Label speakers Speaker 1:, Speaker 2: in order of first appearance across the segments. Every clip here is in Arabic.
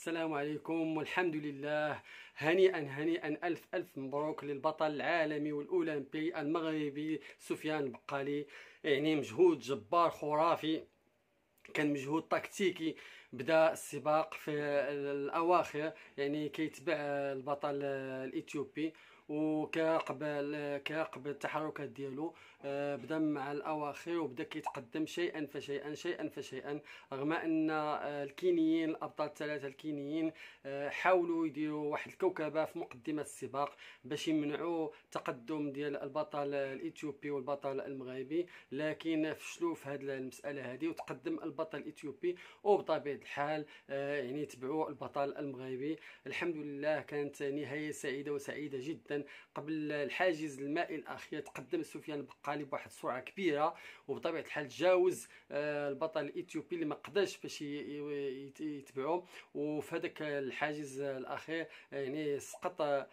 Speaker 1: السلام عليكم والحمد لله هنيئا هنيئا ألف ألف مبروك للبطل العالمي والأولمبي المغربي سفيان البقالي يعني مجهود جبار خرافي كان مجهود تكتيكي بدا السباق في الأواخر يعني كيتبع البطل الإثيوبي وكقبل كقبل التحركات ديالو آه، بدا مع الاواخر وبدا كيتقدم شيئا فشيئا شيئا فشيئا رغم ان آه، الكينيين الابطال الثلاثه الكينيين آه، حاولوا يديروا واحد الكوكبه في مقدمه السباق باش يمنعوا التقدم ديال البطل الاثيوبي والبطل المغربي لكن فشلوا في هذه المساله هذه وتقدم البطل الاثيوبي وبطبيعه الحال يعني تبعوا البطل المغربي الحمد لله كانت نهايه سعيده وسعيده جدا قبل الحاجز المائي الاخير تقدم سفيان البقالي بواحد السرعه كبيره وبطبيعه الحال تجاوز آه، البطل الاثيوبي اللي ما قدرش باش يتبعو وفي هذاك الحاجز الاخير آه، يعني سقط آه،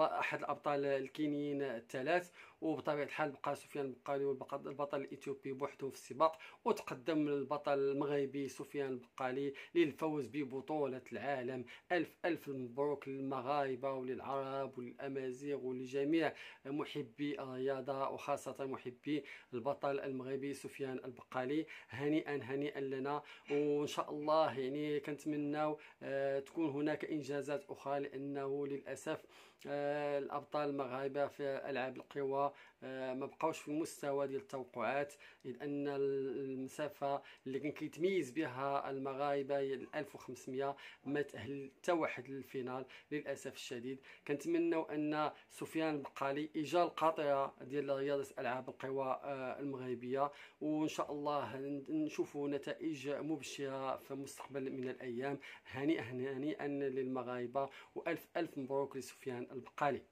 Speaker 1: احد الابطال الكينيين الثلاث وبطبيعه الحال بقى سفيان البقالي والبطل الاثيوبي بوحدهم في السباق وتقدم البطل المغربي سفيان البقالي للفوز ببطوله العالم الف الف مبروك للمغاربه وللعرب وللامازيغ تزيغ ولجميع محبي الرياضة وخاصة محبي البطل المغربي سفيان البقالي هنيئا هنيئا لنا وإن شاء الله يعني كنتمناو آه، تكون هناك إنجازات أخرى لأنه للأسف آه، الابطال المغاربه في العاب القوى آه، ما بقاوش في المستوى ديال التوقعات اذ ان المسافه اللي كان كيتميز بها المغاربه هي 1500 ما تاهل حتى واحد للفينال للاسف الشديد كنتمنوا ان سفيان البقالي اجا القاطره ديال رياضه العاب القوى آه، المغربيه وان شاء الله نشوفوا نتائج مبشره في مستقبل من الايام هنيئا هنيئا للمغاربه والف الف مبروك لسفيان البقالي